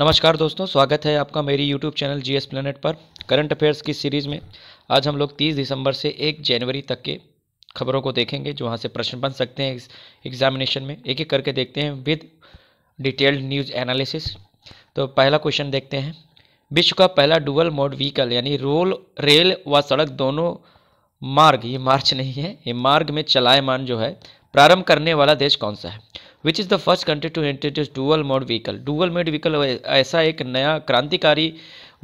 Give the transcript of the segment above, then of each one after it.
नमस्कार दोस्तों स्वागत है आपका मेरी यूट्यूब चैनल जी एस पर करंट अफेयर्स की सीरीज़ में आज हम लोग 30 दिसंबर से 1 जनवरी तक के खबरों को देखेंगे जो वहाँ से प्रश्न बन सकते हैं एग्जामिनेशन में एक एक करके देखते हैं विद डिटेल्ड न्यूज़ एनालिसिस तो पहला क्वेश्चन देखते हैं विश्व का पहला डुअल मोड व्हीकल यानी रोल रेल व सड़क दोनों मार्ग ये मार्च नहीं है ये मार्ग में चलायमान जो है प्रारंभ करने वाला देश कौन सा है which is the first country to introduce dual mode vehicle dual mode vehicle ऐसा एक नया क्रांतिकारी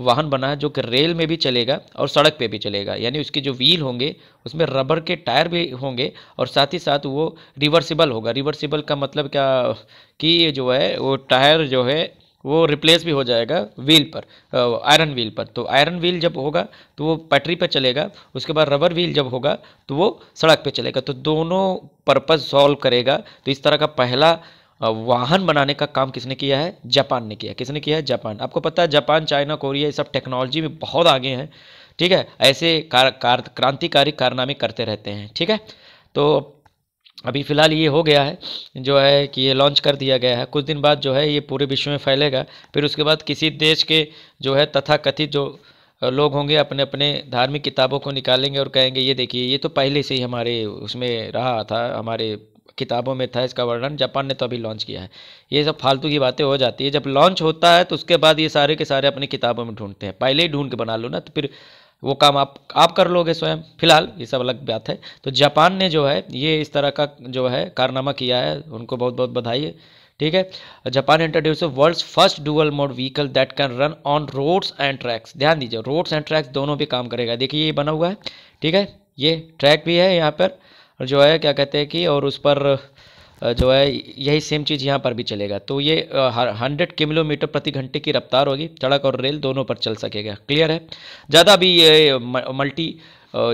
वाहन बना है जो कि रेल में भी चलेगा और सड़क पे भी चलेगा यानी उसके जो व्हील होंगे उसमें रबर के टायर भी होंगे और साथ ही साथ वो रिवर्सिबल होगा रिवर्सिबल का मतलब क्या कि जो है वो टायर जो है वो रिप्लेस भी हो जाएगा व्हील पर आयरन व्हील पर तो आयरन व्हील जब होगा तो वो पटरी पर चलेगा उसके बाद रबर व्हील जब होगा तो वो सड़क पर चलेगा तो दोनों पर्पज़ सॉल्व करेगा तो इस तरह का पहला वाहन बनाने का काम किसने किया है जापान ने किया किसने किया है जापान आपको पता है जापान चाइना कोरिया ये सब टेक्नोलॉजी में बहुत आगे हैं ठीक है ऐसे कार, कार क्रांतिकारी कारनामे करते रहते हैं ठीक है तो अभी फ़िलहाल ये हो गया है जो है कि ये लॉन्च कर दिया गया है कुछ दिन बाद जो है ये पूरे विश्व में फैलेगा फिर उसके बाद किसी देश के जो है तथा कथित जो लोग होंगे अपने अपने धार्मिक किताबों को निकालेंगे और कहेंगे ये देखिए ये तो पहले से ही हमारे उसमें रहा था हमारे किताबों में था इसका वर्णन जापान ने तो अभी लॉन्च किया है ये सब फालतू की बातें हो जाती है जब लॉन्च होता है तो उसके बाद ये सारे के सारे अपनी किताबों में ढूंढते हैं पहले ही ढूंढ के बना लो ना तो फिर वो काम आप आप कर लोगे स्वयं फिलहाल ये सब अलग बात है तो जापान ने जो है ये इस तरह का जो है कारनामा किया है उनको बहुत बहुत बधाई है ठीक है Japan introduce world's first dual mode vehicle that can run on roads and tracks ध्यान दीजिए रोड्स एंड ट्रैक्स दोनों भी काम करेगा देखिए ये बना हुआ है ठीक है ये ट्रैक भी है यहाँ पर जो है क्या कहते हैं कि और उस पर जो है यही सेम चीज़ यहाँ पर भी चलेगा तो ये हंड्रेड किलोमीटर प्रति घंटे की रफ्तार होगी सड़क और रेल दोनों पर चल सकेगा क्लियर है ज़्यादा भी ये मल्टी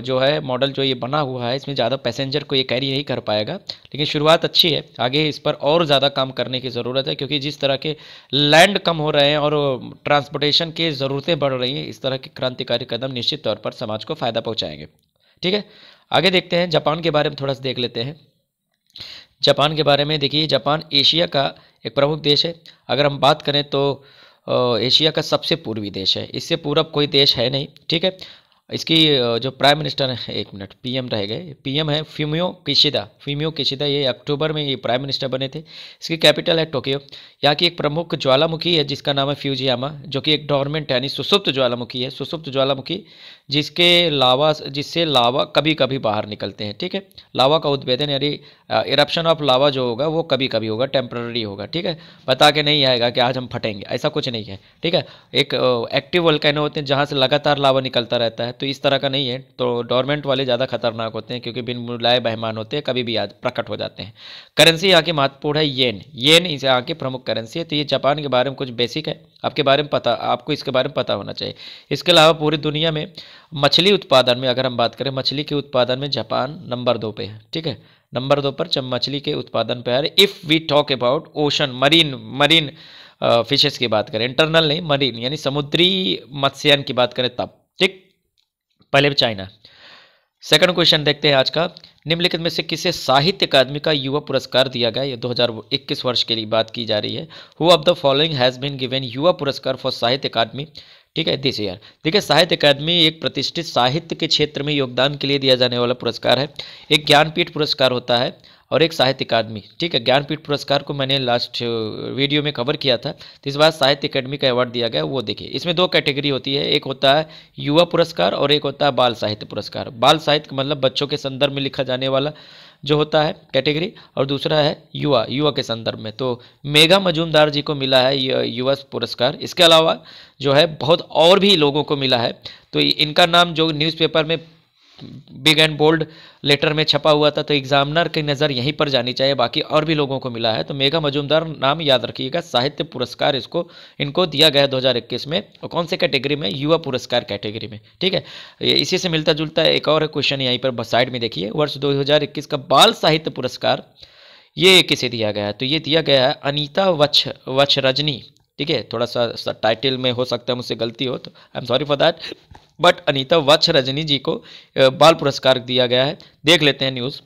जो है मॉडल जो ये बना हुआ है इसमें ज़्यादा पैसेंजर को ये कैरी नहीं कर पाएगा लेकिन शुरुआत अच्छी है आगे इस पर और ज़्यादा काम करने की ज़रूरत है क्योंकि जिस तरह के लैंड कम हो रहे हैं और ट्रांसपोर्टेशन की ज़रूरतें बढ़ रही हैं इस तरह के क्रांतिकारी कदम निश्चित तौर पर समाज को फ़ायदा पहुँचाएंगे ठीक है आगे देखते हैं जापान के बारे में थोड़ा सा देख लेते हैं जापान के बारे में देखिए जापान एशिया का एक प्रमुख देश है अगर हम बात करें तो एशिया का सबसे पूर्वी देश है इससे पूर्व कोई देश है नहीं ठीक है इसकी जो प्राइम मिनिस्टर है एक मिनट पीएम रह गए पीएम है फ्यूमियो किशिदा फ्यूमियो किशिदा ये अक्टूबर में ये प्राइम मिनिस्टर बने थे इसकी कैपिटल है टोक्यो यहाँ की एक प्रमुख ज्वालामुखी है जिसका नाम है फ्यूजियामा जो कि एक डोरमेंट यानी सुसुप्त ज्वालामुखी है सुसुप्त ज्वालामुखी जिसके लावा जिससे लावा कभी कभी बाहर निकलते हैं ठीक है लावा का उद्भेदन यानी इरप्शन ऑफ लावा जो होगा वो कभी कभी होगा टेम्प्ररी होगा ठीक है बता के नहीं आएगा कि आज हम फटेंगे ऐसा कुछ नहीं है ठीक है एक एक्टिव वल्कैनो होते हैं जहाँ से लगातार लावा निकलता रहता है तो इस तरह का नहीं है तो डॉर्मेंट वाले ज़्यादा खतरनाक होते हैं क्योंकि बिन मुलाए बहमान होते हैं कभी भी आज प्रकट हो जाते हैं करेंसी यहाँ की महत्वपूर्ण है येन येन इस यहाँ की प्रमुख करेंसी है तो ये जापान के बारे में कुछ बेसिक है आपके बारे में पता आपको इसके बारे में पता होना चाहिए इसके अलावा पूरी दुनिया में मछली उत्पादन में अगर हम बात करें मछली के उत्पादन में जापान नंबर दो पे है ठीक है नंबर दो पर जब मछली के उत्पादन पे है if we talk about ocean marine marine fishes की बात करें इंटरनल नहीं मरीन यानी समुद्री मत्स्यान की बात करें तब ठीक पहले चाइना सेकंड क्वेश्चन देखते हैं आज का निम्नलिखित में से किसे साहित्य अकादमी का युवा पुरस्कार दिया गया ये 2021 वर्ष के लिए बात की जा रही है who of the following has been given युवा पुरस्कार फॉर साहित्य अकादमी ठीक है दिस ईयर देखिए साहित्य अकादमी एक प्रतिष्ठित साहित्य के क्षेत्र में योगदान के लिए दिया जाने वाला पुरस्कार है एक ज्ञानपीठ पुरस्कार होता है और एक साहित्य अकादमी ठीक है ज्ञानपीठ पुरस्कार को मैंने लास्ट वीडियो uh, में कवर किया था तो इस बार साहित्य अकादमी का अवार्ड दिया गया वो देखिए इसमें दो कैटेगरी होती है एक होता है युवा पुरस्कार और एक होता है बाल साहित्य पुरस्कार बाल साहित्य मतलब बच्चों के संदर्भ में लिखा जाने वाला जो होता है कैटेगरी और दूसरा है युवा युवा के संदर्भ में तो मेघा मजूमदार जी को मिला है युवा पुरस्कार इसके अलावा जो है बहुत और भी लोगों को मिला है तो इनका नाम जो न्यूज़पेपर में बिग एंड बोल्ड लेटर में छपा हुआ था तो एग्जामिनर की नज़र यहीं पर जानी चाहिए बाकी और भी लोगों को मिला है तो मेघा मजूमदार नाम याद रखिएगा साहित्य पुरस्कार इसको इनको दिया गया 2021 में और कौन से कैटेगरी में युवा पुरस्कार कैटेगरी में ठीक है इसी से मिलता जुलता एक और क्वेश्चन यहीं पर साइड में देखिए वर्ष दो का बाल साहित्य पुरस्कार ये किसे दिया गया है तो ये दिया गया है अनिता वछ वछ रजनी ठीक है थोड़ा सा, सा टाइटल में हो सकता है मुझसे गलती हो तो I am sorry for that but Anita Vats Rajni ji को बाल पुरस्कार दिया गया है देख लेते हैं न्यूज़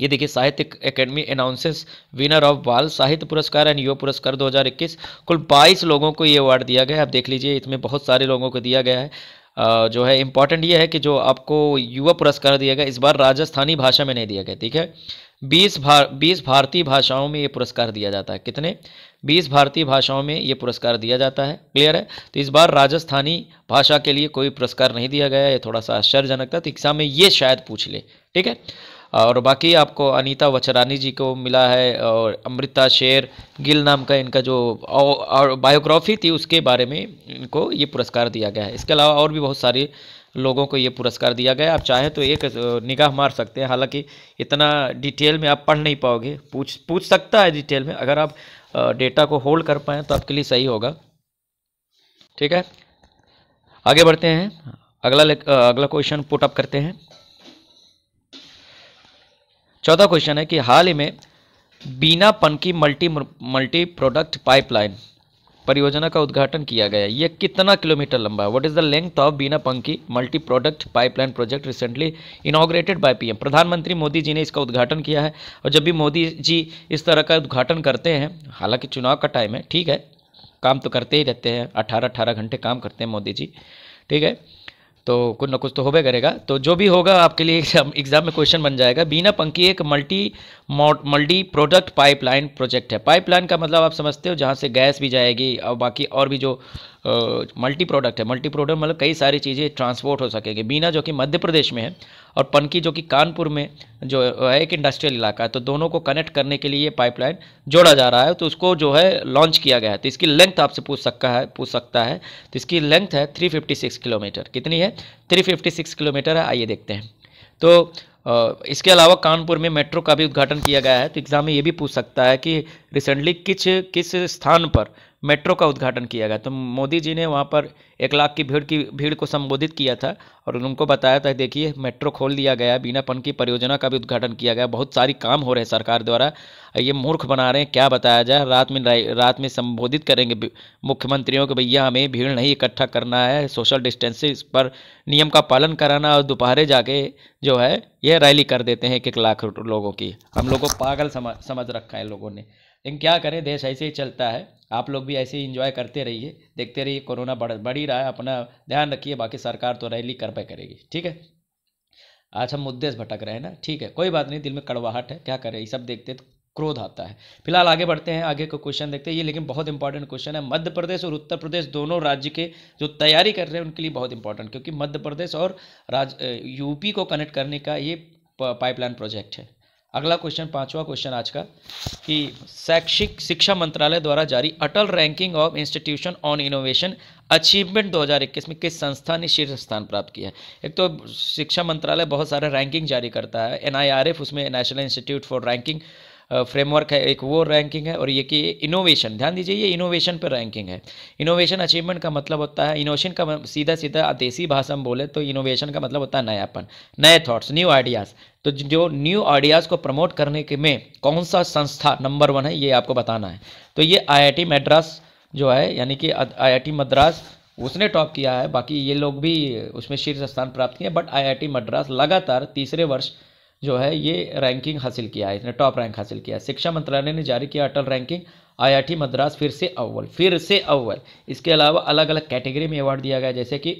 ये देखिए साहित्य एकेडमी अनाउंसेस विनर ऑफ बाल साहित्य पुरस्कार एंड युवा पुरस्कार 2021 कुल 22 लोगों को ये अवार्ड दिया गया है आप देख लीजिए इसमें बहुत सारे लोगों को दिया गया है जो है इम्पॉर्टेंट ये है कि जो आपको युवा पुरस्कार दिया गया इस बार राजस्थानी भाषा में नहीं दिया गया ठीक है बीस भार बीस भारतीय भाषाओं में ये पुरस्कार दिया जाता है कितने बीस भारतीय भाषाओं में ये पुरस्कार दिया जाता है क्लियर है तो इस बार राजस्थानी भाषा के लिए कोई पुरस्कार नहीं दिया गया ये थोड़ा सा आश्चर्यजनक था तो एग्जाम में ये शायद पूछ ले ठीक है और बाकी आपको अनीता वचरानी जी को मिला है और अमृता शेर गिल नाम का इनका जो और बायोग्राफी थी उसके बारे में इनको ये पुरस्कार दिया गया है इसके अलावा और भी बहुत सारे लोगों को ये पुरस्कार दिया गया आप चाहें तो एक निगाह मार सकते हैं हालांकि इतना डिटेल में आप पढ़ नहीं पाओगे पूछ पूछ सकता है डिटेल में अगर आप डेटा को होल्ड कर पाएँ तो आपके लिए सही होगा ठीक है आगे बढ़ते हैं अगला अगला क्वेश्चन पुटअप करते हैं चौथा क्वेश्चन है कि हाल ही में Bina Panki multi multi product pipeline परियोजना का उद्घाटन किया गया यह कितना किलोमीटर लंबा है what is the length of Bina Panki multi product pipeline project recently inaugurated by PM प्रधानमंत्री मोदी जी ने इसका उद्घाटन किया है और जब भी मोदी जी इस तरह का उद्घाटन करते हैं हालांकि चुनाव का टाइम है ठीक है काम तो करते ही रहते हैं अठारह अठारह घंटे काम करते हैं मोदी जी ठीक है तो कुछ ना कुछ तो होबे करेगा तो जो भी होगा आपके लिए एग्जाम एग्जाम में क्वेश्चन बन जाएगा बीना पंखी एक multi multi product pipeline project है पाइपलाइन का मतलब आप समझते हो जहाँ से गैस भी जाएगी और बाकी और भी जो मल्टी प्रोडक्ट है मल्टी प्रोडक्ट मतलब कई सारी चीज़ें ट्रांसपोर्ट हो सकेंगी बीना जो कि मध्य प्रदेश में है और पनकी जो कि कानपुर में जो है एक इंडस्ट्रियल इलाका है तो दोनों को कनेक्ट करने के लिए ये पाइपलाइन जोड़ा जा रहा है तो उसको जो है लॉन्च किया गया है तो इसकी लेंथ आपसे पूछ सकता है पूछ सकता है तो इसकी लेंथ है थ्री किलोमीटर कितनी है थ्री किलोमीटर है आइए देखते हैं तो इसके अलावा कानपुर में मेट्रो का भी उद्घाटन किया गया है तो एग्ज़ाम में ये भी पूछ सकता है कि रिसेंटली किस किस स्थान पर मेट्रो का उद्घाटन किया गया तो मोदी जी ने वहाँ पर एक लाख की भीड़ की भीड़ को संबोधित किया था और उनको बताया था देखिए मेट्रो खोल दिया गया पन की परियोजना का भी उद्घाटन किया गया बहुत सारी काम हो रहे हैं सरकार द्वारा ये मूर्ख बना रहे हैं क्या बताया जाए रात में रात में संबोधित करेंगे मुख्यमंत्रियों के भैया हमें भीड़ नहीं इकट्ठा करना है सोशल डिस्टेंसिस पर नियम का पालन कराना और दोपहरे जाके जो है यह रैली कर देते हैं एक एक लाख लोगों की हम लोगों को पागल समझ समझ रखा है लोगों ने लेकिन क्या करें देश ऐसे ही चलता है आप लोग भी ऐसे ही इंजॉय करते रहिए देखते रहिए कोरोना बढ़ बढ़ ही रहा है अपना ध्यान रखिए बाकी सरकार तो रैली कर पे करेगी ठीक है आज हम मुद्दे से भटक रहे हैं ना ठीक है कोई बात नहीं दिल में कड़वाहट है क्या करें ये सब देखते तो क्रोध आता है फिलहाल आगे बढ़ते हैं आगे का क्वेश्चन देखते हैं ये लेकिन बहुत इंपॉर्टेंट क्वेश्चन है मध्य प्रदेश और उत्तर प्रदेश दोनों राज्य के जो तैयारी कर रहे हैं उनके लिए बहुत इंपॉर्टेंट क्योंकि मध्य प्रदेश और राज यूपी को कनेक्ट करने का ये पाइपलाइन प्रोजेक्ट है अगला क्वेश्चन पांचवा क्वेश्चन आज का कि शैक्षिक शिक्षा मंत्रालय द्वारा जारी Atal ranking of institution on innovation achievement 2021 में किस संस्था ने शीर्ष स्थान प्राप्त किया है एक तो शिक्षा मंत्रालय बहुत सारा रैंकिंग जारी करता है एन उसमें national institute for ranking framework है एक वो रैंकिंग है और ये कि इनोवेशन ध्यान दीजिए ये इनोवेशन पर रैंकिंग है इनोवेशन अचीवमेंट का मतलब होता है इनोवेशन का सीधा सीधा देसी भाषा में बोले तो इनोवेशन का मतलब होता है नयापन नए थॉट्स न्यू आइडियाज़ तो जो न्यू आइडियाज़ को प्रमोट करने के में कौन सा संस्था नंबर वन है ये आपको बताना है तो ये आईआईटी मद्रास जो है यानी कि आईआईटी मद्रास उसने टॉप किया है बाकी ये लोग भी उसमें शीर्ष स्थान प्राप्त किए बट आईआईटी मद्रास लगातार तीसरे वर्ष जो है ये रैंकिंग हासिल किया है इसने टॉप रैंक हासिल किया है शिक्षा मंत्रालय ने जारी किया अटल रैंकिंग आईआईटी मद्रास फिर से अव्वल फिर से अव्वल इसके अलावा अलग अलग कैटेगरी में अवार्ड दिया गया जैसे कि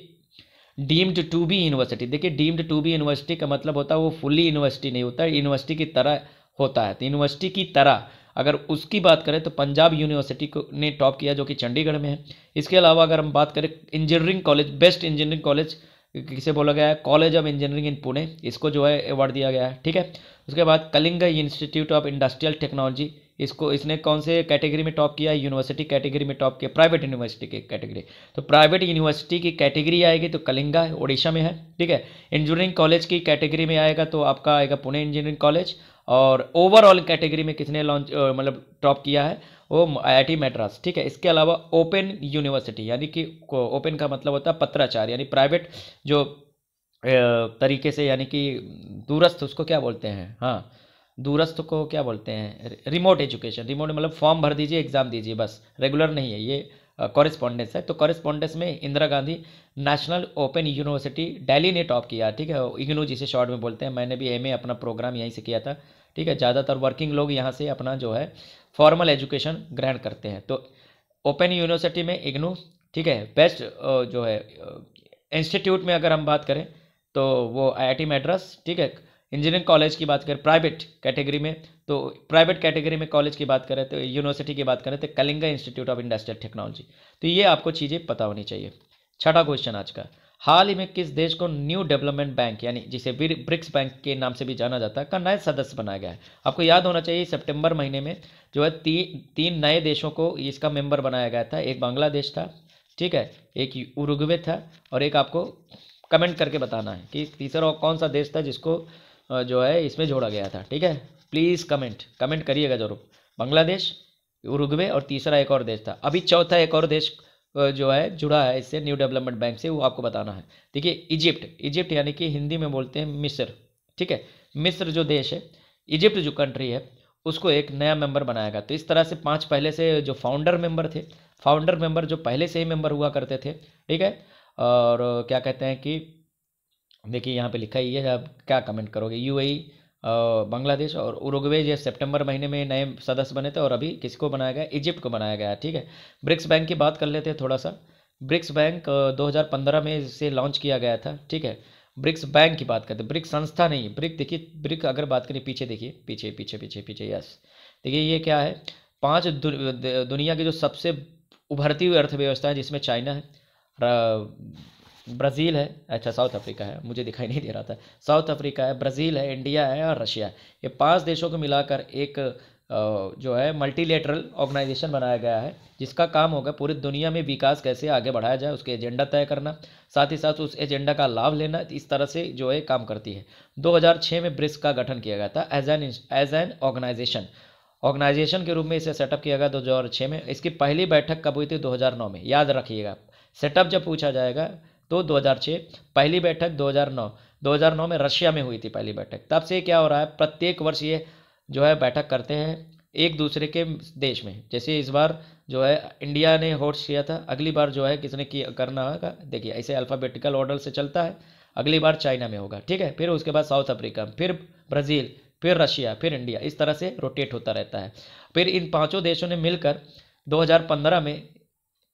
डीम्ड टू बी यूनिवर्सिटी देखिए डीम्ड टू बी यूनिवर्सिटी का मतलब होता है वो फुल्ली यूनिवर्सिटी नहीं होता यूनिवर्सिटी की तरह होता है तो यूनिवर्सिटी की तरह अगर उसकी बात करें तो पंजाब यूनिवर्सिटी को ने टॉप किया जो कि चंडीगढ़ में है इसके अलावा अगर हम बात करें engineering college best engineering college किसे बोला गया है college of engineering in Pune इसको जो है अवार्ड दिया गया है ठीक है उसके बाद Kalinga institute of industrial technology इसको इसने कौन से कैटेगरी में टॉप किया यूनिवर्सिटी कैटेगरी में टॉप किया प्राइवेट यूनिवर्सिटी की कैटेगरी तो प्राइवेट यूनिवर्सिटी की कैटेगरी आएगी तो कलिंगा है उड़ीसा में है ठीक है इंजीनियरिंग कॉलेज की कैटेगरी में आएगा तो आपका आएगा पुणे इंजीनियरिंग कॉलेज और ओवरऑल कैटेगरी में किसने लॉन्च मतलब टॉप किया है वो आई मद्रास ठीक है इसके अलावा ओपन यूनिवर्सिटी यानी कि ओपन का मतलब होता है पत्राचार यानी प्राइवेट जो तरीके से यानी कि दूरस्थ उसको क्या बोलते हैं हाँ दूरस्थ को क्या बोलते हैं रिमोट एजुकेशन रिमोट मतलब फॉर्म भर दीजिए एग्ज़ाम दीजिए बस रेगुलर नहीं है ये कॉरेस्पॉन्डेंस है तो कॉरेस्पॉन्डेंस में Indira Gandhi national open university Delhi ने टॉप किया ठीक है इग्नू जिसे शॉर्ट में बोलते हैं मैंने भी एम अपना प्रोग्राम यहीं से किया था ठीक है ज़्यादातर वर्किंग लोग यहाँ से अपना जो है फॉर्मल एजुकेशन ग्रहण करते हैं तो ओपन यूनिवर्सिटी में इग्नू ठीक है बेस्ट जो है इंस्टीट्यूट में अगर हम बात करें तो वो आई आई टी मैड्रास ठीक है इंजीनियरिंग कॉलेज की बात करें प्राइवेट कैटेगरी में तो प्राइवेट कैटेगरी में कॉलेज की बात करें तो यूनिवर्सिटी की बात करें तो Kalinga institute of industrial technology तो ये आपको चीज़ें पता होनी चाहिए छठा क्वेश्चन आज का हाल ही में किस देश को न्यू डेवलपमेंट बैंक यानी जिसे ब्रिक्स बैंक के नाम से भी जाना जाता है का नया सदस्य बनाया गया है आपको याद होना चाहिए सितंबर महीने में जो है ती, तीन नए देशों को इसका मेंबर बनाया गया था एक बांग्लादेश था ठीक है एक उरुग्वे था और एक आपको कमेंट करके बताना है कि तीसरा कौन सा देश था जिसको जो है इसमें जोड़ा गया था ठीक है प्लीज़ कमेंट कमेंट करिएगा ज़रूर बांग्लादेश उरुग्वे और तीसरा एक और देश था अभी चौथा एक और देश जो है जुड़ा है इससे न्यू डेवलपमेंट बैंक से वो आपको बताना है देखिए इजिप्ट इजिप्ट यानी कि हिंदी में बोलते हैं मिस्र ठीक है मिस्र जो देश है इजिप्ट जो कंट्री है उसको एक नया मेंबर गया तो इस तरह से पांच पहले से जो फाउंडर मेंबर थे फाउंडर मेंबर जो पहले से ही मेंबर हुआ करते थे ठीक है और क्या कहते हैं कि देखिए यहाँ पे लिखा ही है आप क्या कमेंट करोगे यूएई e, बांग्लादेश और उरुग्वे जो सितंबर महीने में नए सदस्य बने थे और अभी किसको बनाया गया इजिप्ट को बनाया गया ठीक है ब्रिक्स बैंक की बात कर लेते हैं थोड़ा सा ब्रिक्स बैंक 2015 में इसे लॉन्च किया गया था ठीक है ब्रिक्स बैंक की बात करते हैं ब्रिक्स संस्था नहीं ब्रिक देखिए ब्रिक अगर बात करें पीछे देखिए पीछे पीछे पीछे पीछे यस देखिए ये क्या है पाँच दुनिया की जो सबसे उभरती हुई अर्थव्यवस्था है जिसमें चाइना है ब्राज़ील है अच्छा साउथ अफ्रीका है मुझे दिखाई नहीं दे रहा था साउथ अफ्रीका है ब्राज़ील है इंडिया है और रशिया है ये पांच देशों को मिलाकर एक जो है मल्टीलेटरल ऑर्गेनाइजेशन बनाया गया है जिसका काम होगा पूरी दुनिया में विकास कैसे आगे बढ़ाया जाए उसके एजेंडा तय करना साथ ही साथ उस एजेंडा का लाभ लेना इस तरह से जो है काम करती है 2006 में ब्रिक्स का गठन किया गया था as an as an organisation organisation के रूप में इसे सेटअप किया गया छः में इसकी पहली बैठक कब हुई थी 2009 में याद रखिएगा सेटअप जब पूछा जाएगा दो 2006 पहली बैठक 2009 2009 में रशिया में हुई थी पहली बैठक तब से क्या हो रहा है प्रत्येक वर्ष ये जो है बैठक करते हैं एक दूसरे के देश में जैसे इस बार जो है इंडिया ने होस्ट किया था अगली बार जो है किसने किया करना होगा देखिए ऐसे अल्फ़ाबेटिकल ऑर्डर से चलता है अगली बार चाइना में होगा ठीक है फिर उसके बाद साउथ अफ्रीका फिर ब्राज़ील फिर रशिया फिर इंडिया इस तरह से रोटेट होता रहता है फिर इन पाँचों देशों ने मिलकर 2015 में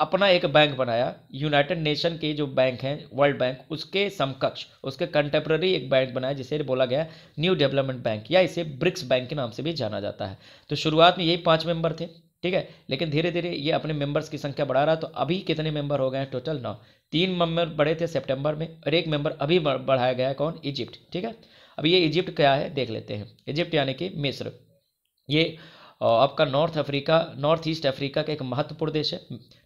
अपना एक बैंक बनाया यूनाइटेड नेशन के जो बैंक हैं वर्ल्ड बैंक उसके समकक्ष उसके कंटेम्प्रेरी एक बैंक बनाया जिसे बोला गया न्यू डेवलपमेंट बैंक या इसे ब्रिक्स बैंक के नाम से भी जाना जाता है तो शुरुआत में यही पाँच मेंबर थे ठीक है लेकिन धीरे धीरे ये अपने मेंबर्स की संख्या बढ़ा रहा तो अभी कितने मेंबर हो गए हैं टोटल नौ तीन मेंबर बढ़े थे सितंबर में और एक मेंबर अभी बढ़ाया गया है कौन इजिप्ट ठीक है अब ये इजिप्ट क्या है देख लेते हैं इजिप्ट यानी कि मिस्र ये आपका North Africa North East Africa का एक महत्वपूर्ण देश है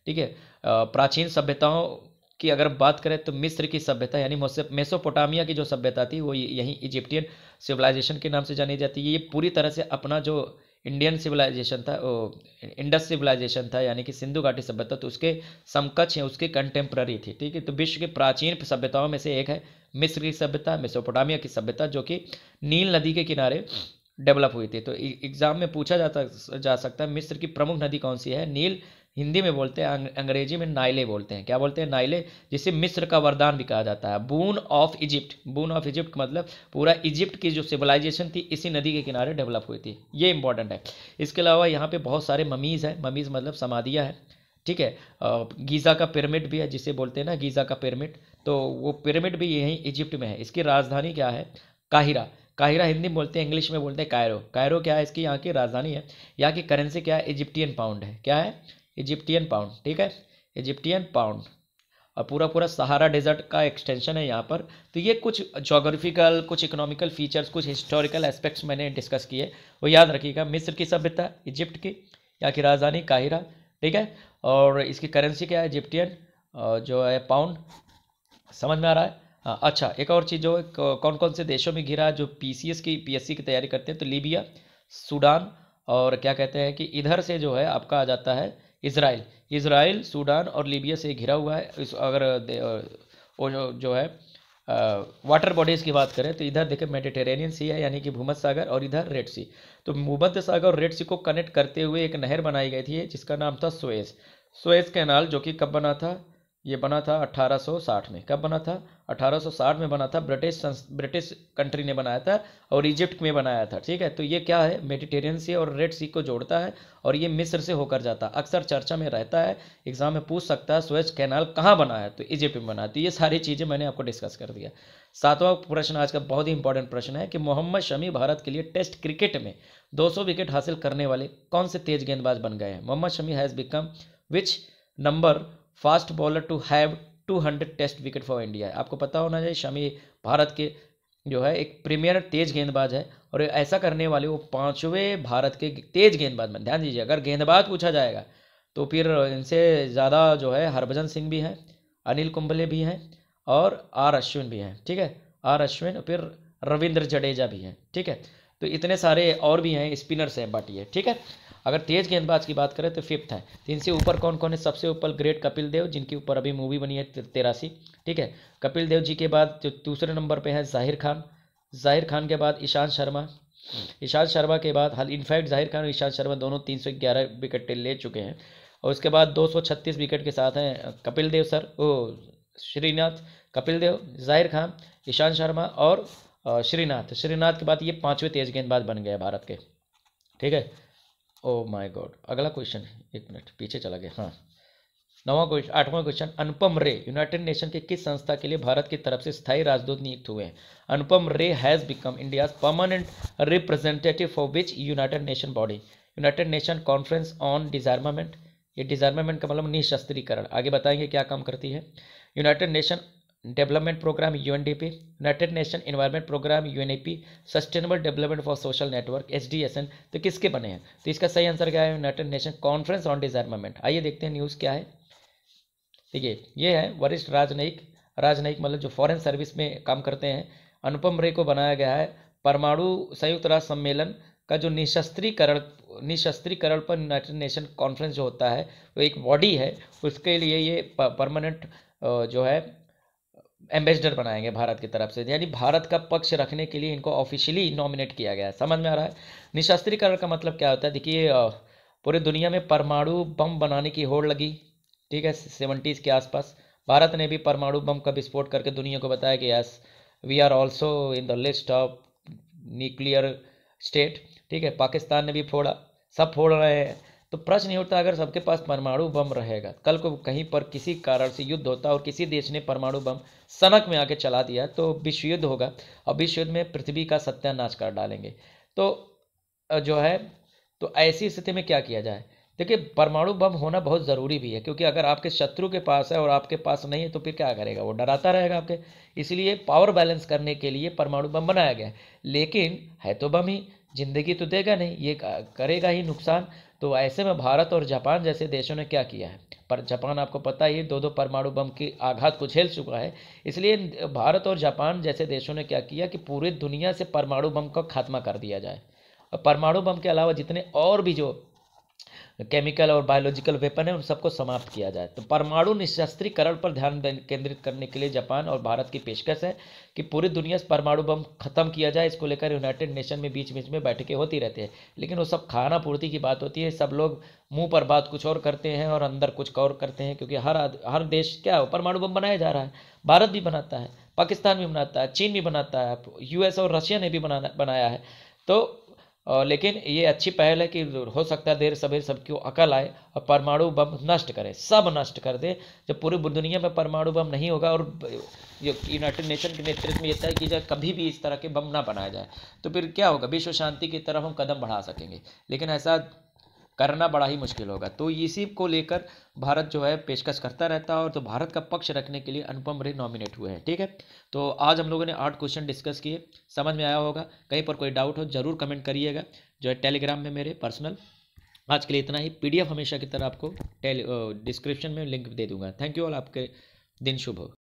ठीक है प्राचीन सभ्यताओं की अगर बात करें तो मिस्र की सभ्यता यानी मेसोपोटामिया की जो सभ्यता थी वो यहीं इजिप्टियन सिविलाइजेशन के नाम से जानी जाती है ये पूरी तरह से अपना जो इंडियन सिविलाइजेशन था इंडस सिविलाइजेशन था यानी कि सिंधु घाटी सभ्यता तो उसके समकक्ष है उसके कंटेम्प्ररी थी ठीक है तो विश्व की प्राचीन सभ्यताओं में से एक है मिस्र की सभ्यता मेसोपोटामिया की सभ्यता जो कि नील नदी के किनारे डेवलप हुई थी तो एग्ज़ाम में पूछा जाता जा सकता है मिस्र की प्रमुख नदी कौन सी है नील हिंदी में बोलते हैं अंग्रेजी में नाइले बोलते हैं क्या बोलते हैं नाइले जिसे मिस्र का वरदान भी कहा जाता है boon of Egypt boon of Egypt मतलब पूरा इजिप्ट की जो सिविलाइजेशन थी इसी नदी के किनारे डेवलप हुई थी ये इंपॉर्टेंट है इसके अलावा यहाँ पे बहुत सारे ममीज़ हैं ममीज़ मतलब समाधियाँ हैं ठीक है गीज़ा का पिरामिड भी है जिसे बोलते हैं ना गीज़ा का पिरामिड तो वो पिरामिड भी यहीं इजिप्ट में है इसकी राजधानी क्या है काहिरा काहिरा हिंदी में बोलते हैं इंग्लिश में बोलते हैं कायरो कायरो क्या है इसकी यहाँ की राजधानी है यहाँ की करेंसी क्या है इजिप्टियन पाउंड है क्या है इजिप्टियन पाउंड ठीक है इजिप्टियन पाउंड और पूरा पूरा सहारा डेजर्ट का एक्सटेंशन है यहाँ पर तो ये कुछ जोग्राफिकल कुछ इकोनॉमिकल फीचर्स कुछ हिस्टोरिकल एस्पेक्ट्स मैंने डिस्कस किए वो याद रखिएगा मिस्र की सभ्यता इजिप्ट की यहाँ की राजधानी काहिरा ठीक है और इसकी करेंसी क्या है इजिप्टियन जो है पाउंड समझ में आ रहा है हाँ, अच्छा एक और चीज़ जो है कौन कौन से देशों में घिरा जो पीसीएस की पीएससी की तैयारी करते हैं तो लीबिया सूडान और क्या कहते हैं कि इधर से जो है आपका आ जाता है इसराइल इसराइल सूडान और लीबिया से घिरा हुआ है इस अगर वो जो, जो है वाटर बॉडीज़ की बात करें तो इधर देखें मेडिटेरेनियन सी है यानी कि भूमध सागर और इधर रेड सी तो भूमध्य सागर और रेड सी को कनेक्ट करते हुए एक नहर बनाई गई थी जिसका नाम था सोएस सोएस कैनाल जो कि कब बना था ये बना था 1860 में कब बना था 1860 में बना था ब्रिटिश ब्रिटिश कंट्री ने बनाया था और इजिप्ट में बनाया था ठीक है तो ये क्या है मेडिटेरियन सी और रेड सी को जोड़ता है और ये मिस्र से होकर जाता है अक्सर चर्चा में रहता है एग्जाम में पूछ सकता है स्वेज कैनाल कहाँ बना है तो इजिप्ट में बना तो ये सारी चीज़ें मैंने आपको डिस्कस कर दिया सातवां प्रश्न आज का बहुत ही इंपॉर्टेंट प्रश्न है कि मोहम्मद शमी भारत के लिए टेस्ट क्रिकेट में दो विकेट हासिल करने वाले कौन से तेज गेंदबाज बन गए हैं Mohammed Shami has become which number fast bowler to have 200 test wicket for India आपको पता होना चाहिए शमी भारत के जो है एक प्रीमियर तेज गेंदबाज है और ऐसा करने वाले वो पाँचवें भारत के तेज गेंदबाज में ध्यान दीजिए अगर गेंदबाज पूछा जाएगा तो फिर इनसे ज़्यादा जो है हरभजन सिंह भी हैं अनिल कुंबले भी हैं और आर अश्विन भी हैं ठीक है आर अश्विन फिर रविंद्र जडेजा भी हैं ठीक है तो इतने सारे और भी हैं स्पिनर्स हैं बट ये ठीक है अगर तेज गेंदबाज की बात करें तो फिफ्थ है तीन इनसे ऊपर कौन कौन है सबसे ऊपर ग्रेट कपिल देव जिनके ऊपर अभी मूवी बनी है तेरासी ठीक है कपिल देव जी के बाद जो दूसरे नंबर पे है जाहिर खान जाहिर खान के बाद ईशांत शर्मा ईशांत शर्मा के बाद हाल इनफैक्ट जाहिर खान और ईशांत शर्मा दोनों तीन सौ ग्यारह विकेट ले चुके हैं और उसके बाद दो सौ छत्तीस विकेट के साथ हैं कपिल देव सर ओ श्रीनाथ कपिल देव जाहिर खान ईशांत शर्मा और श्रीनाथ श्रीनाथ के बाद ये पांचवें तेज गेंदबाज बन गए भारत के ठीक है ओ माय गॉड अगला क्वेश्चन एक मिनट पीछे चला गया हाँ नवा क्वेश्चन आठवां क्वेश्चन अनुपम रे यूनाइटेड नेशन के किस संस्था के लिए भारत की तरफ से स्थायी राजदूत नियुक्त हुए हैं Anupam Ray has become India permanent representative for which United Nation body United Nation conference on disarmament ये डिजार्मामेंट का मतलब निःशस्त्रीकरण आगे बताएंगे क्या काम करती है United Nation development programme U N D P United Nation environment programme U N A P sustainable development for social network H D S N तो किसके बने हैं तो इसका सही आंसर क्या है United Nation conference on disarmament आइए देखते हैं न्यूज़ क्या है ठीक है ये है वरिष्ठ राजनयिक राजनयिक मतलब जो फॉरेन सर्विस में काम करते हैं अनुपम रे को बनाया गया है परमाणु संयुक्त राष्ट्र सम्मेलन का जो निशस्त्रीकरण निशस्त्रीकरण पर यूनाइटेड नेशन कॉन्फ्रेंस जो होता है वो एक बॉडी है उसके लिए ये परमानेंट जो है एम्बेसडर बनाएंगे भारत की तरफ से यानी भारत का पक्ष रखने के लिए इनको ऑफिशियली नॉमिनेट किया गया है समझ में आ रहा है निशस्त्रीकरण का मतलब क्या होता है देखिए पूरे दुनिया में परमाणु बम बनाने की होड़ लगी ठीक है सेवेंटीज़ के आसपास भारत ने भी परमाणु बम का विस्फोट करके दुनिया को बताया कि yes we are also in the list of nuclear state ठीक है पाकिस्तान ने भी फोड़ा सब फोड़ रहे हैं तो प्रश्न ये होता अगर सबके पास परमाणु बम रहेगा कल को कहीं पर किसी कारण से युद्ध होता और किसी देश ने परमाणु बम सनक में आके चला दिया तो विश्व युद्ध होगा और विश्व युद्ध में पृथ्वी का सत्यानाश कर डालेंगे तो जो है तो ऐसी स्थिति में क्या किया जाए देखिए परमाणु बम होना बहुत ज़रूरी भी है क्योंकि अगर आपके शत्रु के पास है और आपके पास नहीं है तो फिर क्या करेगा वो डराता रहेगा आपके इसलिए पावर बैलेंस करने के लिए परमाणु बम बनाया गया लेकिन है तो बम ही ज़िंदगी तो देगा नहीं ये करेगा ही नुकसान तो ऐसे में भारत और जापान जैसे देशों ने क्या किया है पर जापान आपको पता ही दो दो परमाणु बम के आघात को झेल चुका है इसलिए भारत और जापान जैसे देशों ने क्या किया कि पूरी दुनिया से परमाणु बम का खात्मा कर दिया जाए और परमाणु बम के अलावा जितने और भी जो केमिकल और बायोलॉजिकल वेपन है उन सबको समाप्त किया जाए तो परमाणु निशस्त्रीकरण पर ध्यान केंद्रित करने के लिए जापान और भारत की पेशकश है कि पूरी दुनिया से परमाणु बम खत्म किया जाए इसको लेकर यूनाइटेड नेशन में बीच बीच में बैठकें होती रहती है लेकिन वो सब खाना पूर्ति की बात होती है सब लोग मुंह पर बात कुछ और करते हैं और अंदर कुछ और करते हैं क्योंकि हर हर देश क्या हो परमाणु बम बनाया जा रहा है भारत भी बनाता है पाकिस्तान भी बनाता है चीन भी बनाता है यूएस और रशिया ने भी बनाना बनाया है तो लेकिन ये अच्छी पहल है कि हो सकता है देर सवेर सबकी अकल आए और परमाणु बम नष्ट करे सब नष्ट कर दे जब पूरी दुनिया में परमाणु बम नहीं होगा और यूनाइटेड नेशन के नेतृत्व में यह तय किया जाए कभी भी इस तरह के बम ना बनाया जाए तो फिर क्या होगा विश्व शांति की तरफ हम कदम बढ़ा सकेंगे लेकिन ऐसा करना बड़ा ही मुश्किल होगा तो इसी को लेकर भारत जो है पेशकश करता रहता है और तो भारत का पक्ष रखने के लिए अनुपम रे नॉमिनेट हुए हैं ठीक है तो आज हम लोगों ने आठ क्वेश्चन डिस्कस किए समझ में आया होगा कहीं पर कोई डाउट हो जरूर कमेंट करिएगा जो है टेलीग्राम में मेरे पर्सनल आज के लिए इतना ही पीडीएफ हमेशा की तरह आपको डिस्क्रिप्शन में लिंक दे दूंगा थैंक यू ऑल आपके दिन शुभ हो